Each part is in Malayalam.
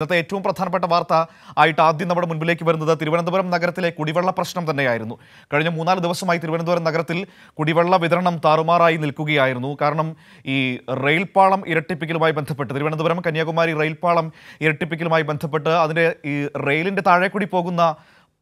ഇന്നത്തെ ഏറ്റവും പ്രധാനപ്പെട്ട വാർത്ത ആയിട്ട് ആദ്യം നമ്മുടെ മുൻപിലേക്ക് വരുന്നത് തിരുവനന്തപുരം നഗരത്തിലെ കുടിവെള്ള പ്രശ്നം തന്നെയായിരുന്നു കഴിഞ്ഞ മൂന്നാല് ദിവസമായി തിരുവനന്തപുരം നഗരത്തിൽ കുടിവെള്ള വിതരണം താറുമാറായി നിൽക്കുകയായിരുന്നു കാരണം ഈ റെയിൽപാളം ഇരട്ടിപ്പിക്കലുമായി ബന്ധപ്പെട്ട് തിരുവനന്തപുരം കന്യാകുമാരി റെയിൽപാളം ഇരട്ടിപ്പിക്കലുമായി ബന്ധപ്പെട്ട് അതിൻ്റെ ഈ റെയിലിൻ്റെ താഴെ കൂടി പോകുന്ന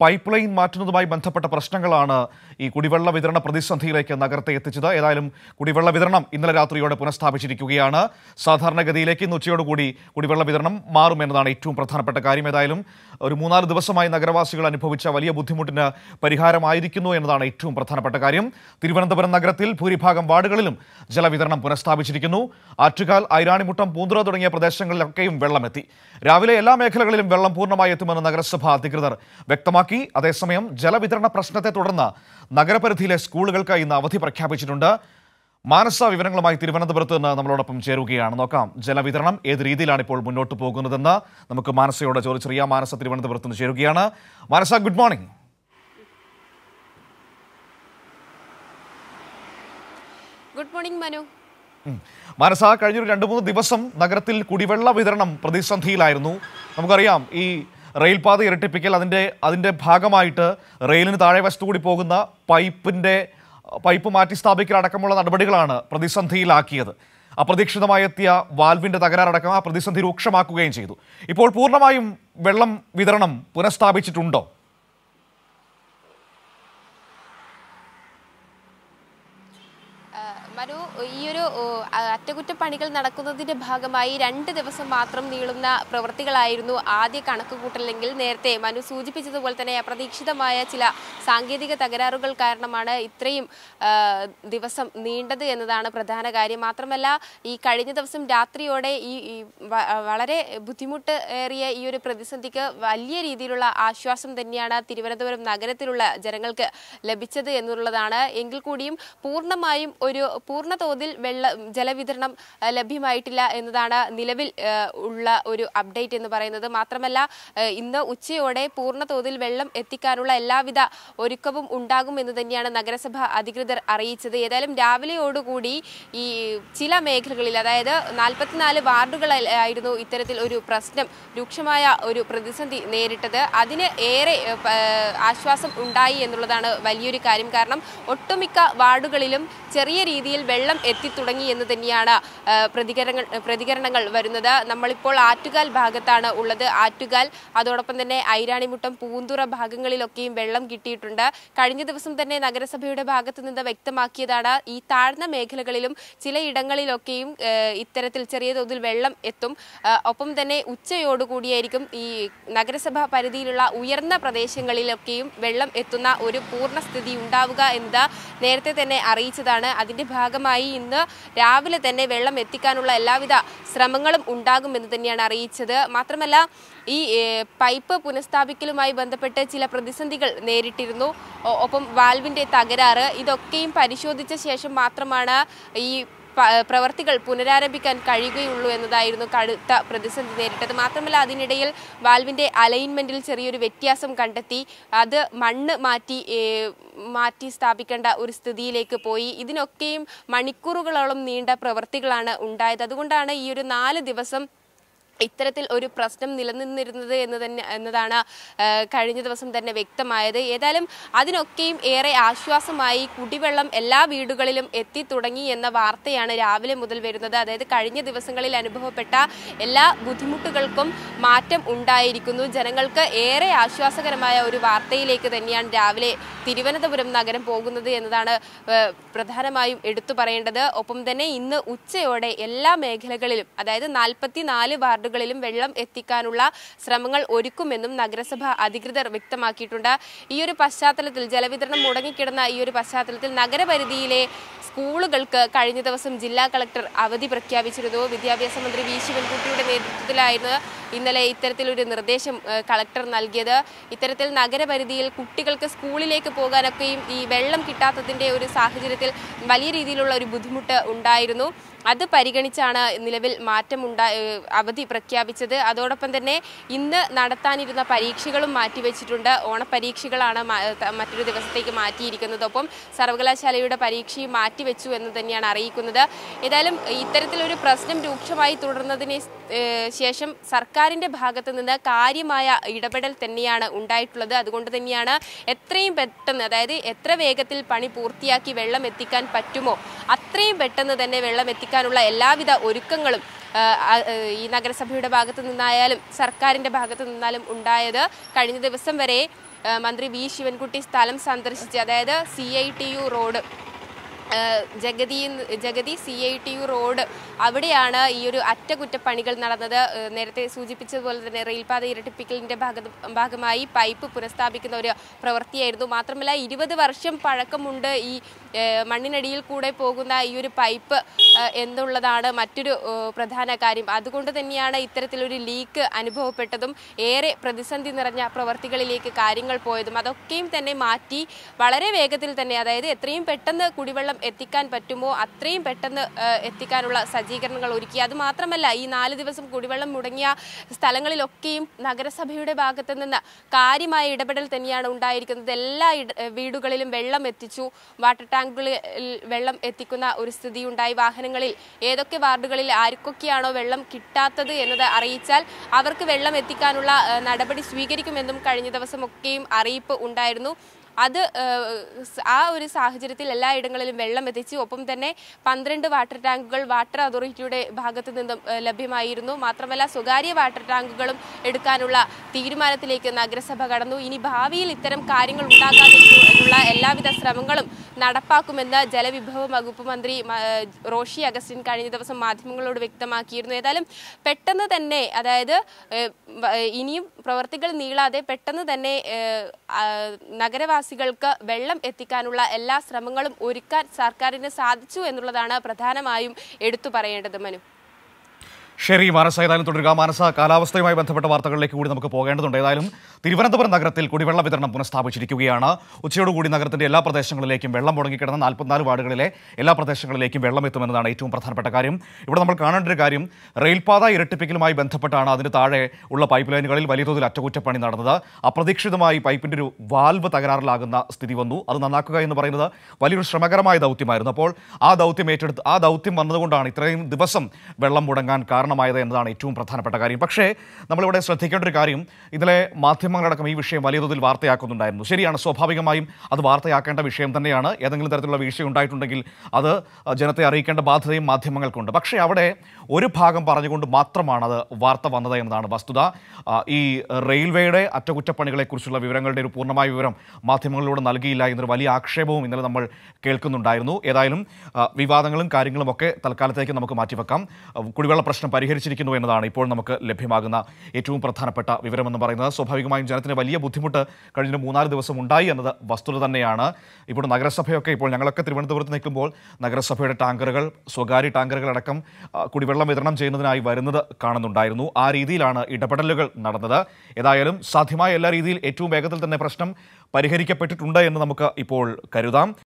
പൈപ്പ് ലൈൻ മാറ്റുന്നതുമായി ബന്ധപ്പെട്ട പ്രശ്നങ്ങളാണ് ഈ കുടിവെള്ള വിതരണ പ്രതിസന്ധിയിലേക്ക് നഗരത്തെ എത്തിച്ചത് ഏതായാലും കുടിവെള്ള വിതരണം ഇന്നലെ രാത്രിയോടെ പുനഃസ്ഥാപിച്ചിരിക്കുകയാണ് സാധാരണഗതിയിലേക്ക് ഇന്ന് ഉച്ചയോടുകൂടി കുടിവെള്ള വിതരണം മാറുമെന്നതാണ് ഏറ്റവും പ്രധാനപ്പെട്ട കാര്യം ഏതായാലും ഒരു മൂന്നാല് ദിവസമായി നഗരവാസികൾ അനുഭവിച്ച വലിയ ബുദ്ധിമുട്ടിന് പരിഹാരമായിരിക്കുന്നു എന്നതാണ് ഏറ്റവും പ്രധാനപ്പെട്ട കാര്യം തിരുവനന്തപുരം നഗരത്തിൽ ഭൂരിഭാഗം വാർഡുകളിലും ജലവിതരണം പുനഃസ്ഥാപിച്ചിരിക്കുന്നു ആറ്റുകാൽ ഐരാണിമുട്ടം പൂന്തുറ തുടങ്ങിയ പ്രദേശങ്ങളിലൊക്കെയും വെള്ളമെത്തി രാവിലെ എല്ലാ മേഖലകളിലും വെള്ളം പൂർണ്ണമായി എത്തുമെന്ന് നഗരസഭാ അധികൃതർ വ്യക്തമാക്കി ഒഴിവാക്കി അതേസമയം ജലവിതരണ പ്രശ്നത്തെ തുടർന്ന് നഗരപരിധിയിലെ സ്കൂളുകൾക്ക് ഇന്ന് അവധി പ്രഖ്യാപിച്ചിട്ടുണ്ട് മാനസ വിവരങ്ങളുമായി തിരുവനന്തപുരത്ത് നിന്ന് നമ്മളോടൊപ്പം ചേരുകയാണ് നോക്കാം ജലവിതരണം ഏത് രീതിയിലാണ് ഇപ്പോൾ മുന്നോട്ട് പോകുന്നതെന്ന് നമുക്ക് മാനസയോട് ചോദിച്ചറിയാം മാനസ തിരുവനന്തപുരത്ത് നിന്ന് ചേരുകയാണ് Manasa good morning good morning Manu Manasa കഴിഞ്ഞൊരു രണ്ട് മൂന്ന് ദിവസം നഗരത്തിൽ കുടിവെള്ള വിതരണം പ്രതിസന്ധിയിലായിരുന്നു നമുക്കറിയാം ഈ റെയിൽപാത ഇരട്ടിപ്പിക്കൽ അതിൻ്റെ അതിൻ്റെ ഭാഗമായിട്ട് റെയിലിന് താഴെ വശത്തുകൂടി പോകുന്ന പൈപ്പിൻ്റെ പൈപ്പ് മാറ്റി സ്ഥാപിക്കൽ അടക്കമുള്ള നടപടികളാണ് പ്രതിസന്ധിയിലാക്കിയത് അപ്രതീക്ഷിതമായി എത്തിയ വാൽവിൻ്റെ തകരാറടക്കം ആ പ്രതിസന്ധി രൂക്ഷമാക്കുകയും ചെയ്തു ഇപ്പോൾ പൂർണ്ണമായും വെള്ളം വിതരണം പുനഃസ്ഥാപിച്ചിട്ടുണ്ടോ മനു ഈയൊരു അറ്റകുറ്റപ്പണികൾ നടക്കുന്നതിൻ്റെ ഭാഗമായി രണ്ട് ദിവസം മാത്രം നീളുന്ന പ്രവൃത്തികളായിരുന്നു ആദ്യ കണക്കുകൂട്ടലെങ്കിൽ നേരത്തെ മനു സൂചിപ്പിച്ചതുപോലെ തന്നെ അപ്രതീക്ഷിതമായ ചില സാങ്കേതിക തകരാറുകൾ കാരണമാണ് ഇത്രയും ദിവസം നീണ്ടത് എന്നതാണ് പ്രധാന കാര്യം മാത്രമല്ല ഈ കഴിഞ്ഞ ദിവസം രാത്രിയോടെ ഈ വളരെ ബുദ്ധിമുട്ട് ഏറിയ ഈ ഒരു പ്രതിസന്ധിക്ക് വലിയ രീതിയിലുള്ള ആശ്വാസം തന്നെയാണ് തിരുവനന്തപുരം നഗരത്തിലുള്ള ജനങ്ങൾക്ക് ലഭിച്ചത് എന്നുള്ളതാണ് എങ്കിൽ കൂടിയും പൂർണ്ണമായും ഒരു ഒരു പൂർണ്ണ തോതിൽ വെള്ള ജലവിതരണം ലഭ്യമായിട്ടില്ല എന്നതാണ് നിലവിൽ ഉള്ള ഒരു അപ്ഡേറ്റ് എന്ന് പറയുന്നത് മാത്രമല്ല ഇന്ന് ഉച്ചയോടെ പൂർണ്ണ തോതിൽ വെള്ളം എത്തിക്കാനുള്ള എല്ലാവിധ ഒരുക്കവും ഉണ്ടാകും എന്ന് തന്നെയാണ് നഗരസഭ അധികൃതർ അറിയിച്ചത് ഏതായാലും രാവിലെയോടുകൂടി ഈ ചില മേഖലകളിൽ അതായത് നാൽപ്പത്തിനാല് വാർഡുകളായിരുന്നു ഇത്തരത്തിൽ ഒരു പ്രശ്നം രൂക്ഷമായ ഒരു പ്രതിസന്ധി നേരിട്ടത് അതിന് ഏറെ ആശ്വാസം ഉണ്ടായി എന്നുള്ളതാണ് വലിയൊരു കാര്യം കാരണം ഒട്ടുമിക്ക വാർഡുകളിലും ചെറിയ രീതിയിൽ വെള്ളം എത്തിത്തുടങ്ങി എന്ന് തന്നെയാണ് പ്രതികരണങ്ങൾ പ്രതികരണങ്ങൾ വരുന്നത് നമ്മളിപ്പോൾ ആറ്റുകാൽ ഭാഗത്താണ് ഉള്ളത് ആറ്റുകാൽ അതോടൊപ്പം തന്നെ ഐരാണിമുട്ടം പൂന്തുറ ഭാഗങ്ങളിലൊക്കെയും വെള്ളം കിട്ടിയിട്ടുണ്ട് കഴിഞ്ഞ ദിവസം തന്നെ നഗരസഭയുടെ ഭാഗത്ത് നിന്ന് വ്യക്തമാക്കിയതാണ് ഈ താഴ്ന്ന മേഖലകളിലും ചിലയിടങ്ങളിലൊക്കെയും ഇത്തരത്തിൽ ചെറിയ തോതിൽ വെള്ളം എത്തും ഒപ്പം തന്നെ ഉച്ചയോടുകൂടിയായിരിക്കും ഈ നഗരസഭ പരിധിയിലുള്ള ഉയർന്ന പ്രദേശങ്ങളിലൊക്കെയും വെള്ളം എത്തുന്ന ഒരു പൂർണ്ണസ്ഥിതി ഉണ്ടാവുക എന്നത് നേരത്തെ തന്നെ അറിയിച്ചതാണ് അതിന് ഇതിന്റെ ഭാഗമായി ഇന്ന് രാവിലെ തന്നെ വെള്ളം എത്തിക്കാനുള്ള എല്ലാവിധ ശ്രമങ്ങളും ഉണ്ടാകുമെന്ന് തന്നെയാണ് അറിയിച്ചത് മാത്രമല്ല ഈ പൈപ്പ് പുനഃസ്ഥാപിക്കലുമായി ബന്ധപ്പെട്ട് ചില പ്രതിസന്ധികൾ നേരിട്ടിരുന്നു ഒപ്പം വാൽവിൻ്റെ തകരാറ് ഇതൊക്കെയും പരിശോധിച്ച ശേഷം മാത്രമാണ് ഈ പ്രവർത്തികൾ പുനരാരംഭിക്കാൻ കഴിയുകയുള്ളൂ എന്നതായിരുന്നു കടുത്ത പ്രതിസന്ധി നേരിട്ടത് മാത്രമല്ല അതിനിടയിൽ വാൽവിൻ്റെ അലൈൻമെൻറ്റിൽ ചെറിയൊരു വ്യത്യാസം കണ്ടെത്തി അത് മണ്ണ് മാറ്റി മാറ്റി സ്ഥാപിക്കേണ്ട ഒരു സ്ഥിതിയിലേക്ക് പോയി ഇതിനൊക്കെയും മണിക്കൂറുകളോളം നീണ്ട പ്രവൃത്തികളാണ് ഉണ്ടായത് അതുകൊണ്ടാണ് ഈ ഒരു നാല് ദിവസം ഇത്തരത്തിൽ ഒരു പ്രശ്നം നിലനിന്നിരുന്നത് എന്ന് തന്നെ എന്നതാണ് കഴിഞ്ഞ ദിവസം തന്നെ വ്യക്തമായത് ഏതായാലും അതിനൊക്കെയും ഏറെ ആശ്വാസമായി കുടിവെള്ളം എല്ലാ വീടുകളിലും എത്തി തുടങ്ങി എന്ന വാർത്തയാണ് രാവിലെ മുതൽ വരുന്നത് അതായത് കഴിഞ്ഞ ദിവസങ്ങളിൽ അനുഭവപ്പെട്ട എല്ലാ ബുദ്ധിമുട്ടുകൾക്കും മാറ്റം ഉണ്ടായിരിക്കുന്നു ജനങ്ങൾക്ക് ഏറെ ആശ്വാസകരമായ ഒരു വാർത്തയിലേക്ക് തന്നെയാണ് രാവിലെ തിരുവനന്തപുരം നഗരം പോകുന്നത് എന്നതാണ് പ്രധാനമായും എടുത്തു പറയേണ്ടത് ഒപ്പം തന്നെ ഇന്ന് ഉച്ചയോടെ എല്ലാ മേഖലകളിലും അതായത് നാൽപ്പത്തി വാർഡ് വാർഡുകളിലും വെള്ളം എത്തിക്കാനുള്ള ശ്രമങ്ങൾ ഒരുക്കുമെന്നും നഗരസഭ അധികൃതർ വ്യക്തമാക്കിയിട്ടുണ്ട് ഈ ഒരു പശ്ചാത്തലത്തിൽ ജലവിതരണം മുടങ്ങിക്കിടന്ന ഈ ഒരു പശ്ചാത്തലത്തിൽ നഗരപരിധിയിലെ സ്കൂളുകൾക്ക് കഴിഞ്ഞ ദിവസം ജില്ലാ കളക്ടർ അവധി പ്രഖ്യാപിച്ചിരുന്നു വിദ്യാഭ്യാസ മന്ത്രി വി ശിവൻകുട്ടിയുടെ നേതൃത്വത്തിലായിരുന്നു ഇന്നലെ ഇത്തരത്തിലൊരു നിർദ്ദേശം കളക്ടർ നൽകിയത് ഇത്തരത്തിൽ നഗരപരിധിയിൽ കുട്ടികൾക്ക് സ്കൂളിലേക്ക് പോകാനൊക്കെയും ഈ വെള്ളം കിട്ടാത്തതിൻ്റെ ഒരു സാഹചര്യത്തിൽ വലിയ രീതിയിലുള്ള ഒരു ബുദ്ധിമുട്ട് ഉണ്ടായിരുന്നു അത് പരിഗണിച്ചാണ് നിലവിൽ മാറ്റമുണ്ടാ അവധി പ്രഖ്യാപിച്ചത് അതോടൊപ്പം തന്നെ ഇന്ന് നടത്താനിരുന്ന പരീക്ഷകളും മാറ്റിവെച്ചിട്ടുണ്ട് ഓണപരീക്ഷകളാണ് മറ്റൊരു ദിവസത്തേക്ക് മാറ്റിയിരിക്കുന്നത് ഒപ്പം സർവകലാശാലയുടെ പരീക്ഷയും മാറ്റിവെച്ചു എന്ന് തന്നെയാണ് അറിയിക്കുന്നത് ഏതായാലും ഇത്തരത്തിലൊരു പ്രശ്നം രൂക്ഷമായി തുടർന്നതിന് ശേഷം സർക്കാരിൻ്റെ ഭാഗത്തു നിന്ന് കാര്യമായ ഇടപെടൽ തന്നെയാണ് ഉണ്ടായിട്ടുള്ളത് അതുകൊണ്ട് തന്നെയാണ് എത്രയും പെട്ടെന്ന് അതായത് എത്ര വേഗത്തിൽ പണി പൂർത്തിയാക്കി വെള്ളം എത്തിക്കാൻ പറ്റുമോ അത്രയും പെട്ടെന്ന് തന്നെ വെള്ളം എത്തിക്കാൻ സ്വീകരിക്കാനുള്ള എല്ലാവിധ ഒരുക്കങ്ങളും ഈ നഗരസഭയുടെ ഭാഗത്തു നിന്നായാലും സർക്കാരിൻ്റെ ഭാഗത്തു നിന്നാലും ഉണ്ടായത് കഴിഞ്ഞ ദിവസം വരെ മന്ത്രി വി ശിവൻകുട്ടി സ്ഥലം സന്ദർശിച്ച് അതായത് C I T U road Jagathy Jagathy C I T U road അവിടെയാണ് ഈ ഒരു അറ്റകുറ്റപ്പണികൾ നടന്നത് നേരത്തെ സൂചിപ്പിച്ചതുപോലെ തന്നെ റെയിൽപാത ഇരട്ടിപ്പിക്കലിൻ്റെ ഭാഗ ഭാഗമായി പൈപ്പ് പുനഃസ്ഥാപിക്കുന്ന ഒരു പ്രവൃത്തിയായിരുന്നു മാത്രമല്ല ഇരുപത് വർഷം പഴക്കമുണ്ട് ഈ മണ്ണിനടിയിൽ കൂടെ പോകുന്ന ഈ ഒരു പൈപ്പ് എന്നുള്ളതാണ് മറ്റൊരു പ്രധാന കാര്യം അതുകൊണ്ട് തന്നെയാണ് ഇത്തരത്തിലൊരു ലീക്ക് അനുഭവപ്പെട്ടതും ഏറെ പ്രതിസന്ധി നിറഞ്ഞ പ്രവർത്തികളിലേക്ക് കാര്യങ്ങൾ പോയതും അതൊക്കെയും തന്നെ മാറ്റി വളരെ വേഗത്തിൽ തന്നെ അതായത് എത്രയും പെട്ടെന്ന് കുടിവെള്ളം എത്തിക്കാൻ പറ്റുമോ അത്രയും പെട്ടെന്ന് എത്തിക്കാനുള്ള സജ്ജീകരണങ്ങൾ ഒരുക്കി അതുമാത്രമല്ല ഈ നാല് ദിവസം കുടിവെള്ളം മുടങ്ങിയ സ്ഥലങ്ങളിലൊക്കെയും നഗരസഭയുടെ ഭാഗത്തു നിന്ന് കാര്യമായ ഇടപെടൽ തന്നെയാണ് ഉണ്ടായിരിക്കുന്നത് എല്ലാ വീടുകളിലും വെള്ളം എത്തിച്ചു വാട്ടർ ടാങ്ക് ടാങ്കുകളിൽ വെള്ളം എത്തിക്കുന്ന ഒരു സ്ഥിതിയുണ്ടായി വാഹനങ്ങളിൽ ഏതൊക്കെ വാർഡുകളിൽ ആർക്കൊക്കെയാണോ വെള്ളം കിട്ടാത്തത് എന്നത് അറിയിച്ചാൽ അവർക്ക് വെള്ളം എത്തിക്കാനുള്ള നടപടി സ്വീകരിക്കുമെന്നും കഴിഞ്ഞ ദിവസമൊക്കെയും അറിയിപ്പ് ഉണ്ടായിരുന്നു അത് ആ ഒരു സാഹചര്യത്തിൽ എല്ലായിടങ്ങളിലും വെള്ളം എത്തിച്ചു ഒപ്പം തന്നെ പന്ത്രണ്ട് വാട്ടർ ടാങ്കുകൾ വാട്ടർ അതോറിറ്റിയുടെ ഭാഗത്തു നിന്നും ലഭ്യമായിരുന്നു മാത്രമല്ല സ്വകാര്യ വാട്ടർ ടാങ്കുകളും എടുക്കാനുള്ള തീരുമാനത്തിലേക്ക് നഗരസഭ കടന്നു ഇനി ഭാവിയിൽ ഇത്തരം കാര്യങ്ങൾ ഉണ്ടാകാതിരിക്കാനുള്ള എല്ലാവിധ ശ്രമങ്ങളും നടപ്പാക്കുമെന്ന് ജലവിഭവ വകുപ്പ് മന്ത്രി റോഷി അഗസ്റ്റിൻ കഴിഞ്ഞ ദിവസം മാധ്യമങ്ങളോട് വ്യക്തമാക്കിയിരുന്നു ഏതായാലും പെട്ടെന്ന് തന്നെ അതായത് ഇനിയും പ്രവർത്തികൾ നീളാതെ പെട്ടെന്ന് തന്നെ നഗരവാസി പ്രദേശവാസികൾക്ക് വെള്ളം എത്തിക്കാനുള്ള എല്ലാ ശ്രമങ്ങളും ഒരുക്കാൻ സർക്കാരിന് സാധിച്ചു എന്നുള്ളതാണ് പ്രധാനമായും എടുത്തു പറയേണ്ടത് മനു ഷെറി മാനസ ഏതായാലും തുടരുക മാനസ കാലാവസ്ഥയുമായി ബന്ധപ്പെട്ട വാർത്തകളിലേക്ക് കൂടി നമുക്ക് പോകേണ്ടതുണ്ട് ഏതായാലും തിരുവനന്തപുരം നഗരത്തിൽ കുടിവെള്ള വിതരണം പുനഃസ്ഥാപിച്ചിരിക്കുകയാണ് ഉച്ചയോടുകൂടി നഗരത്തിന്റെ എല്ലാ പ്രദേശങ്ങളിലേക്കും വെള്ളം മുടങ്ങിക്കിടന്ന നാൽപ്പത്തിനാല് വാർഡുകളിലെ എല്ലാ പ്രദേശങ്ങളിലേക്കും വെള്ളം എത്തുമെന്നതാണ് ഏറ്റവും പ്രധാനപ്പെട്ട കാര്യം ഇവിടെ നമ്മൾ കാണേണ്ട ഒരു കാര്യം റെയിൽപാത ഇരട്ടിപ്പിക്കലുമായി ബന്ധപ്പെട്ടാണ് അതിന് താഴെ ഉള്ള പൈപ്പ് ലൈനുകളിൽ വലിയ തോതിൽ അറ്റകുറ്റപ്പണി നടന്നത് അപ്രതീക്ഷിതമായി പൈപ്പിന്റെ ഒരു വാൽവ് തകരാറിലാകുന്ന സ്ഥിതി വന്നു അത് നന്നാക്കുക എന്ന് പറയുന്നത് വലിയൊരു ശ്രമകരമായ ദൗത്യമായിരുന്നു അപ്പോൾ ആ ദൗത്യം ഏറ്റെടുത്ത് ആ ദൗത്യം വന്നതുകൊണ്ടാണ് ഇത്രയും ദിവസം വെള്ളം മുടങ്ങാൻ കാരണം കാരണമായത് എന്നതാണ് ഏറ്റവും പ്രധാനപ്പെട്ട കാര്യം പക്ഷേ നമ്മളിവിടെ ശ്രദ്ധിക്കേണ്ട ഒരു കാര്യം ഇതിലെ മാധ്യമങ്ങളടക്കം ഈ വിഷയം വലിയ തോതിൽ വാർത്തയാക്കുന്നുണ്ടായിരുന്നു ശരിയാണ് സ്വാഭാവികമായും അത് വാർത്തയാക്കേണ്ട വിഷയം തന്നെയാണ് ഏതെങ്കിലും തരത്തിലുള്ള വീഴ്ച ഉണ്ടായിട്ടുണ്ടെങ്കിൽ അത് ജനത്തെ അറിയിക്കേണ്ട ബാധ്യതയും മാധ്യമങ്ങൾക്കുണ്ട് പക്ഷേ അവിടെ ഒരു ഭാഗം പറഞ്ഞുകൊണ്ട് മാത്രമാണ് അത് വാർത്ത വന്നത് എന്നതാണ് വസ്തുത ഈ റെയിൽവേയുടെ അറ്റകുറ്റപ്പണികളെക്കുറിച്ചുള്ള വിവരങ്ങളുടെ ഒരു പൂർണ്ണമായ വിവരം മാധ്യമങ്ങളിലൂടെ നൽകിയില്ല എന്നൊരു വലിയ ആക്ഷേപവും ഇന്നലെ നമ്മൾ കേൾക്കുന്നുണ്ടായിരുന്നു ഏതായാലും വിവാദങ്ങളും കാര്യങ്ങളും ഒക്കെ തൽക്കാലത്തേക്ക് നമുക്ക് മാറ്റിവെക്കാം കുടിവെള്ള പ്രശ്നം പരിഹരിച്ചിരിക്കുന്നു എന്നതാണ് ഇപ്പോൾ നമുക്ക് ലഭ്യമാകുന്ന ഏറ്റവും പ്രധാനപ്പെട്ട വിവരമെന്ന് പറയുന്നത് സ്വാഭാവികമായും ജനത്തിന് വലിയ ബുദ്ധിമുട്ട് കഴിഞ്ഞ മൂന്നാല് ദിവസം ഉണ്ടായി എന്നത് വസ്തുത തന്നെയാണ് ഇപ്പോൾ നഗരസഭയൊക്കെ ഇപ്പോൾ ഞങ്ങളൊക്കെ തിരുവനന്തപുരത്ത് നിൽക്കുമ്പോൾ നഗരസഭയുടെ ടാങ്കറുകൾ സ്വകാര്യ ടാങ്കറുകളടക്കം കുടിവെള്ളം വിതരണം ചെയ്യുന്നതിനായി വരുന്നത് കാണുന്നുണ്ടായിരുന്നു ആ രീതിയിലാണ് ഇടപെടലുകൾ നടന്നത് ഏതായാലും സാധ്യമായ എല്ലാ രീതിയിൽ ഏറ്റവും വേഗത്തിൽ തന്നെ പ്രശ്നം പരിഹരിക്കപ്പെട്ടിട്ടുണ്ട് എന്ന് നമുക്ക് ഇപ്പോൾ കരുതാം